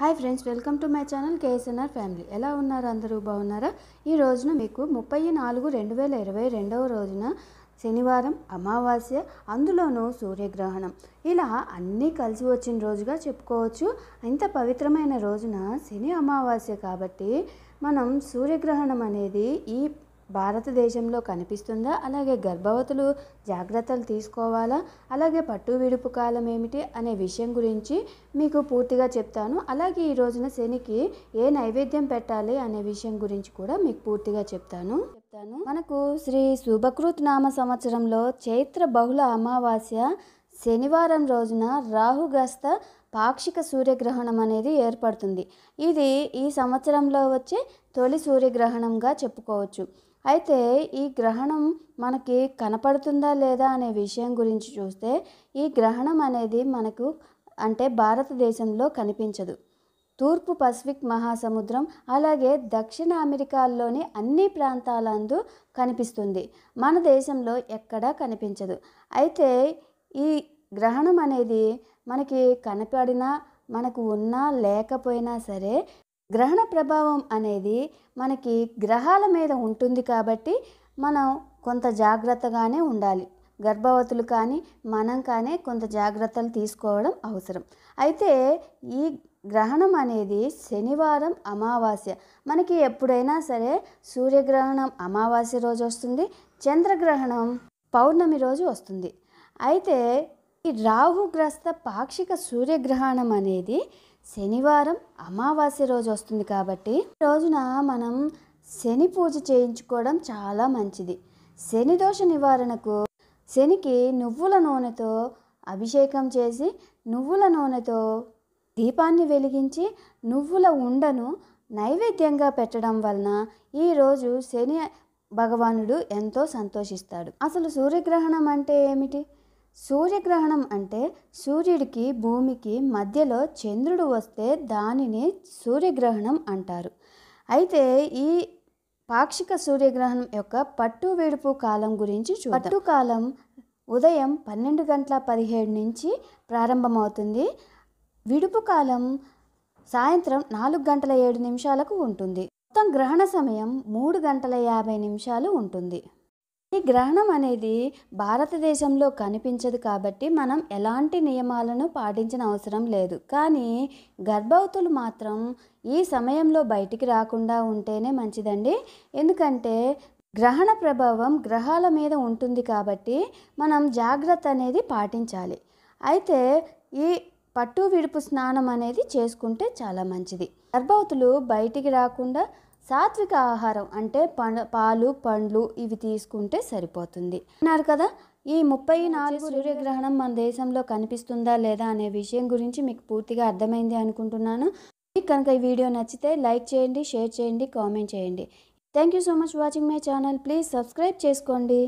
hi friends welcome to my channel KSNR family ఎలా ఉన్నారు అందరూ బాగున్నారా ఈ రోజున మీకు ముప్పై నాలుగు రెండు వేల ఇరవై రెండవ రోజున శనివారం అమావాస్య అందులోనూ సూర్యగ్రహణం ఇలా అన్నీ కలిసి వచ్చిన రోజుగా చెప్పుకోవచ్చు ఇంత పవిత్రమైన రోజున శని అమావాస్య కాబట్టి మనం సూర్యగ్రహణం అనేది ఈ భారతదేశంలో కనిపిస్తుందా అలాగే గర్భవతులు జాగ్రత్తలు తీసుకోవాలా అలాగే పట్టు విడుపు కాలం ఏమిటి అనే విషయం గురించి మీకు పూర్తిగా చెప్తాను అలాగే ఈ రోజున శనికి ఏ నైవేద్యం పెట్టాలి అనే విషయం గురించి కూడా మీకు పూర్తిగా చెప్తాను చెప్తాను మనకు శ్రీ శుభకృత్ నామ సంవత్సరంలో చైత్ర బహుళ అమావాస్య శనివారం రోజున రాహుగస్త పాక్షిక సూర్యగ్రహణం అనేది ఏర్పడుతుంది ఇది ఈ సంవత్సరంలో వచ్చే తొలి సూర్యగ్రహణంగా చెప్పుకోవచ్చు అయితే ఈ గ్రహణం మనకి కనపడుతుందా లేదా అనే విషయం గురించి చూస్తే ఈ గ్రహణం అనేది మనకు అంటే భారతదేశంలో కనిపించదు తూర్పు పసిఫిక్ మహాసముద్రం అలాగే దక్షిణ అమెరికాల్లోని అన్ని ప్రాంతాలందు కనిపిస్తుంది మన దేశంలో ఎక్కడా కనిపించదు అయితే ఈ గ్రహణం అనేది మనకి కనపడినా మనకు ఉన్నా లేకపోయినా సరే గ్రహణ ప్రభావం అనేది మనకి గ్రహాల మీద ఉంటుంది కాబట్టి మనం కొంత జాగ్రత్తగానే ఉండాలి గర్భవతులు కానీ మనం కానీ కొంత జాగ్రత్తలు తీసుకోవడం అవసరం అయితే ఈ గ్రహణం అనేది శనివారం అమావాస్య మనకి ఎప్పుడైనా సరే సూర్యగ్రహణం అమావాస్య రోజు వస్తుంది చంద్రగ్రహణం పౌర్ణమి రోజు వస్తుంది అయితే ఈ రాహుగ్రస్త పాక్షిక సూర్యగ్రహణం అనేది శనివారం అమావాస్య రోజు వస్తుంది కాబట్టి రోజున మనం శని పూజ చేయించుకోవడం చాలా మంచిది శని దోష నివారణకు శనికి నువ్వుల నూనెతో అభిషేకం చేసి నువ్వుల నూనెతో దీపాన్ని వెలిగించి నువ్వుల ఉండను నైవేద్యంగా పెట్టడం వలన ఈరోజు శని భగవానుడు ఎంతో సంతోషిస్తాడు అసలు సూర్యగ్రహణం అంటే ఏమిటి సూర్యగ్రహణం అంటే సూర్యుడికి భూమికి మధ్యలో చంద్రుడు వస్తే దానిని సూర్యగ్రహణం అంటారు అయితే ఈ పాక్షిక సూర్యగ్రహణం యొక్క పట్టు విడుపు కాలం గురించి పట్టు కాలం ఉదయం పన్నెండు గంటల పదిహేడు నుంచి ప్రారంభమవుతుంది విడుపు కాలం సాయంత్రం నాలుగు గంటల ఏడు నిమిషాలకు ఉంటుంది మొత్తం గ్రహణ సమయం మూడు గంటల యాభై నిమిషాలు ఉంటుంది ఈ గ్రహణం అనేది భారతదేశంలో కనిపించదు కాబట్టి మనం ఎలాంటి నియమాలను పాటించిన అవసరం లేదు కానీ గర్భవతులు మాత్రం ఈ సమయంలో బయటికి రాకుండా ఉంటేనే మంచిదండి ఎందుకంటే గ్రహణ ప్రభావం గ్రహాల మీద ఉంటుంది కాబట్టి మనం జాగ్రత్త అనేది పాటించాలి అయితే ఈ పట్టు విడుపు స్నానం అనేది చేసుకుంటే చాలా మంచిది గర్భవతులు బయటికి రాకుండా సాత్విక ఆహారం అంటే పండు పాలు పండ్లు ఇవి తీసుకుంటే సరిపోతుంది అన్నారు కదా ఈ ముప్పై నాలుగు సూర్యగ్రహణం మన దేశంలో కనిపిస్తుందా లేదా అనే విషయం గురించి మీకు పూర్తిగా అర్థమైంది అనుకుంటున్నాను మీకు కనుక ఈ వీడియో నచ్చితే లైక్ చేయండి షేర్ చేయండి కామెంట్ చేయండి thank you so much watching my channel please subscribe చేసుకోండి